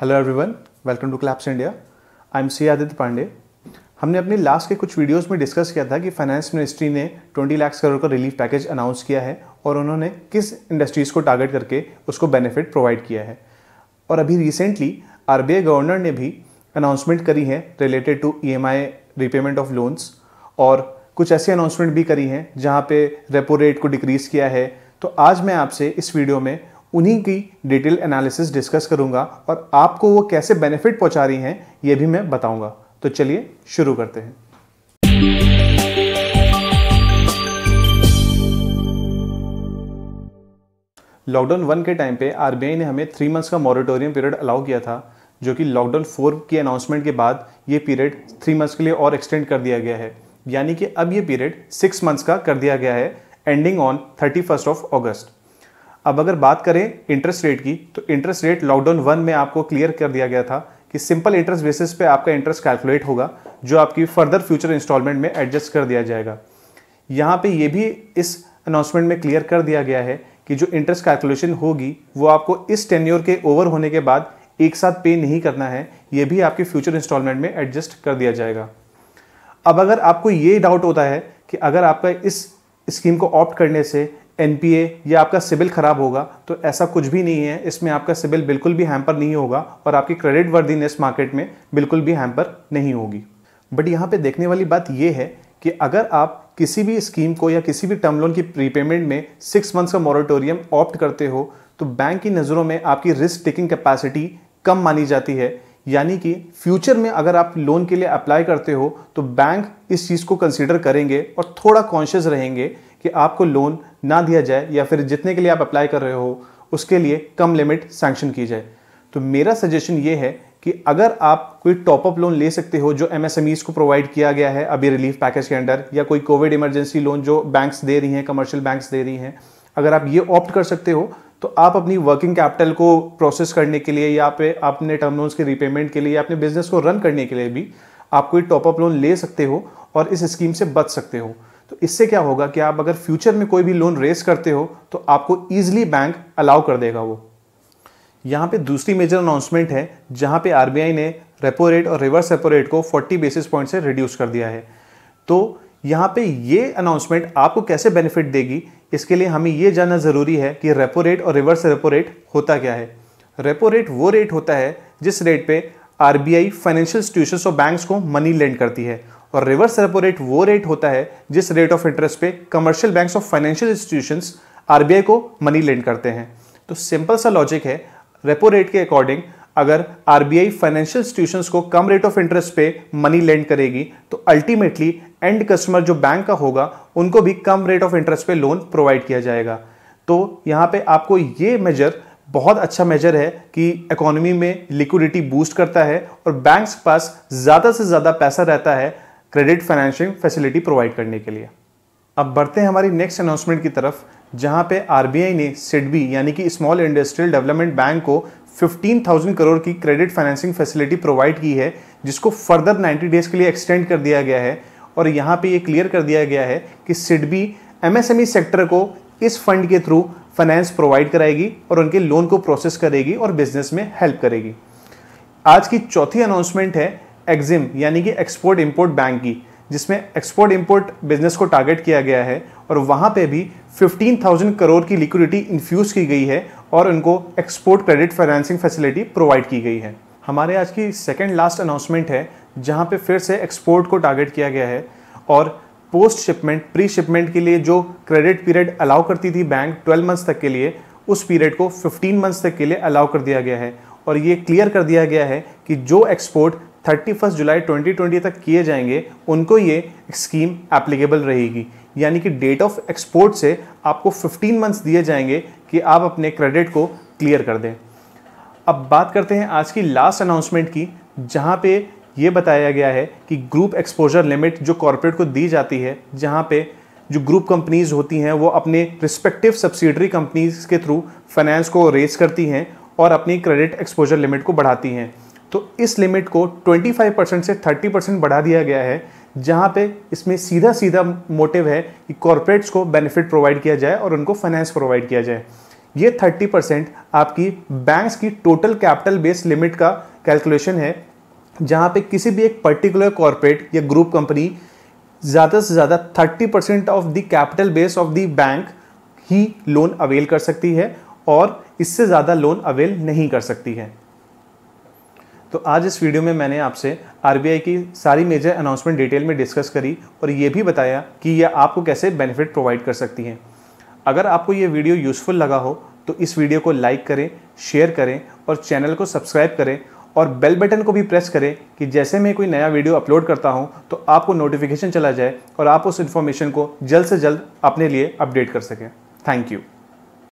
hello everyone welcome to claps India I am C Aditya Pandey हमने अपने last के कुछ वीडियोस में डिस्कस किया था कि फाइनेंस मिनिस्ट्री ने 20 लाख करोड़ का रिलीफ पैकेज अनाउंस किया है और उन्होंने किस इंडस्ट्रीज़ को टारगेट करके उसको बेनिफिट प्रोवाइड किया है और अभी रिसेंटली आर गवर्नर ने भी अनाउंसमेंट करी है related to e repayment of loans और कुछ ऐसे अनाउंसमेंट भी करी हैं जहाँ पे रेपो रेट को डिक्रीज़ किया है तो आज मैं आपसे इस वीडियो में उन्हीं की डिटेल एनालिसिस डिस्कस करूंगा और आपको वो कैसे बेनिफिट पहुंचा रही हैं ये भी मैं बताऊंगा तो चलिए शुरू करते हैं लॉकडाउन वन के टाइम पे आरबीआई ने हमें थ्री मंथ्स का मॉरिटोरियम पीरियड अलाउ किया था जो कि लॉकडाउन फोर की अनाउंसमेंट के बाद ये पीरियड थ्री मंथ्स के लिए और एक्सटेंड कर दिया गया है यानी कि अब ये पीरियड सिक्स मंथ्स का कर दिया गया है ending on thirty first of August अब अगर बात करें इंटरेस्ट रेट की तो इंटरेस्ट रेट लॉकडाउन वन में आपको क्लियर कर दिया गया था कि सिंपल इंटरेस्ट बेसिस पे आपका इंटरेस्ट कैलकुलेट होगा जो आपकी फर्दर फ्यूचर इंस्टॉलमेंट में एडजस्ट कर दिया जाएगा यहाँ पे ये भी इस अनाउंसमेंट में क्लियर कर दिया गया है कि जो इंटरेस्ट कैलकुलेशन होगी वो आपको इस टेन्योर के ओवर होने के बाद एक साथ पे नहीं करना है ये भी आपके फ्यूचर इंस्टॉलमेंट में एडजस्ट कर दिया जाएगा अब अगर आपको ये डाउट होता है कि अगर आपका इस स्कीम को ऑप्ट करने से एन या आपका सिबिल खराब होगा तो ऐसा कुछ भी नहीं है इसमें आपका सिबिल बिल्कुल भी हैम्पर नहीं होगा और आपकी क्रेडिट वर्दीनेस मार्केट में बिल्कुल भी हैम्पर नहीं होगी बट यहाँ पे देखने वाली बात यह है कि अगर आप किसी भी स्कीम को या किसी भी टर्म लोन की प्रीपेमेंट में सिक्स मंथ्स का मॉरिटोरियम ऑप्ट करते हो तो बैंक की नज़रों में आपकी रिस्क टेकिंग कैपेसिटी कम मानी जाती है यानी कि फ्यूचर में अगर आप लोन के लिए अप्लाई करते हो तो बैंक इस चीज़ को कंसिडर करेंगे और थोड़ा कॉन्शियस रहेंगे कि आपको लोन ना दिया जाए या फिर जितने के लिए आप अप्लाई कर रहे हो उसके लिए कम लिमिट सैंक्शन की जाए तो मेरा सजेशन ये है कि अगर आप कोई टॉपअप लोन ले सकते हो जो एमएसएमईज को प्रोवाइड किया गया है अभी रिलीफ पैकेज के अंडर या कोई कोविड इमरजेंसी लोन जो बैंक्स दे रही हैं कमर्शियल बैंक्स दे रही हैं अगर आप ये ऑप्ट कर सकते हो तो आप अपनी वर्किंग कैपिटल को प्रोसेस करने के लिए या पे अपने टर्म लोन्स के रिपेमेंट के लिए या अपने बिजनेस को रन करने के लिए भी आप कोई टॉपअप लोन ले सकते हो और इस स्कीम से बच सकते हो तो इससे क्या होगा कि आप अगर फ्यूचर में कोई भी लोन रेस करते हो तो आपको ईजिली बैंक अलाउ कर देगा वो यहाँ पे दूसरी मेजर अनाउंसमेंट है जहाँ पे आरबीआई ने रेपो रेट और रिवर्स रेपो रेट को 40 बेसिस पॉइंट से रिड्यूस कर दिया है तो यहाँ पे ये अनाउंसमेंट आपको कैसे बेनिफिट देगी इसके लिए हमें ये जानना ज़रूरी है कि रेपो रेट और रिवर्स रेपो रेट होता क्या है रेपो रेट वो रेट होता है जिस रेट पे आरबीआई फाइनेंशियल इंस्टीट्यूशन और बैंक्स को मनी लेंड करती है और रिवर्स रेपो रेट वो रेट होता है जिस रेट ऑफ इंटरेस्ट पे कमर्शियल बैंक्स और फाइनेंशियल इंस्टीट्यूशंस आरबीआई को मनी लेंड करते हैं तो सिंपल सा लॉजिक है रेपो रेट के अकॉर्डिंग अगर आरबीआई फाइनेंशियल इंस्टीट्यूशन को कम रेट ऑफ इंटरेस्ट पे मनी लेंड करेगी तो अल्टीमेटली एंड कस्टमर जो बैंक का होगा उनको भी कम रेट ऑफ इंटरेस्ट पे लोन प्रोवाइड किया जाएगा तो यहाँ पे आपको ये मेजर बहुत अच्छा मेजर है कि इकोनॉमी में लिक्विडिटी बूस्ट करता है और बैंक्स पास ज़्यादा से ज़्यादा पैसा रहता है क्रेडिट फाइनेंशियल फैसिलिटी प्रोवाइड करने के लिए अब बढ़ते हैं हमारी नेक्स्ट अनाउंसमेंट की तरफ जहां पे आरबीआई ने सिडबी यानी कि स्मॉल इंडस्ट्रियल डेवलपमेंट बैंक को 15,000 करोड़ की क्रेडिट फाइनेंसिंग फैसिलिटी प्रोवाइड की है जिसको फर्दर 90 डेज के लिए एक्सटेंड कर दिया गया है और यहाँ पे ये क्लियर कर दिया गया है कि सिडबी एमएसएमई e सेक्टर को इस फंड के थ्रू फाइनेंस प्रोवाइड कराएगी और उनके लोन को प्रोसेस करेगी और बिजनेस में हेल्प करेगी आज की चौथी अनाउंसमेंट है एग्जिम यानी कि एक्सपोर्ट इम्पोर्ट बैंक की जिसमें एक्सपोर्ट इम्पोर्ट बिजनेस को टारगेट किया गया है और वहाँ पे भी 15,000 करोड़ की लिक्विडिटी इन्फ्यूज़ की गई है और उनको export credit financing facility provide की गई है हमारे आज की सेकेंड लास्ट अनाउंसमेंट है जहाँ पे फिर से एक्सपोर्ट को टारगेट किया गया है और पोस्ट शिपमेंट प्री शिपमेंट के लिए जो क्रेडिट पीरियड अलाउ करती थी बैंक 12 मंथ्स तक के लिए उस पीरियड को 15 मंथ्स तक के लिए अलाउ कर दिया गया है और ये क्लियर कर दिया गया है कि जो export thirty first July twenty twenty तक किए जाएंगे उनको ये स्कीम एप्लीकेबल रहेगी यानी कि डेट ऑफ एक्सपोर्ट से आपको 15 मंथ्स दिए जाएंगे कि आप अपने क्रेडिट को क्लियर कर दें अब बात करते हैं आज की लास्ट अनाउंसमेंट की जहाँ पे ये बताया गया है कि ग्रुप एक्सपोजर लिमिट जो कॉरपोरेट को दी जाती है जहाँ पे जो ग्रुप कंपनीज होती हैं वो अपने रिस्पेक्टिव सब्सिडरी कंपनीज के थ्रू फाइनेंस को रेस करती हैं और अपनी क्रेडिट एक्सपोजर लिमिट को बढ़ाती हैं तो इस लिमिट को 25 परसेंट से 30 परसेंट बढ़ा दिया गया है जहाँ पे इसमें सीधा सीधा मोटिव है कि कॉरपोरेट्स को बेनिफिट प्रोवाइड किया जाए और उनको फाइनेंस प्रोवाइड किया जाए ये 30 परसेंट आपकी बैंक्स की टोटल कैपिटल बेस लिमिट का कैलकुलेशन है जहाँ पे किसी भी एक पर्टिकुलर कॉरपोरेट या ग्रुप कंपनी ज़्यादा से ज़्यादा 30 percent of the capital base of the bank ही लोन अवेल कर सकती है और इससे ज़्यादा लोन अवेल नहीं कर सकती है तो आज इस वीडियो में मैंने आपसे आर की सारी मेजर अनाउंसमेंट डिटेल में डिस्कस करी और ये भी बताया कि यह आपको कैसे बेनिफिट प्रोवाइड कर सकती हैं अगर आपको ये वीडियो यूज़फुल लगा हो तो इस वीडियो को लाइक करें शेयर करें और चैनल को सब्सक्राइब करें और बेल बटन को भी प्रेस करें कि जैसे मैं कोई नया वीडियो अपलोड करता हूं तो आपको नोटिफिकेशन चला जाए और आप उस इन्फॉर्मेशन को जल्द से जल्द अपने लिए अपडेट कर सकें थैंक यू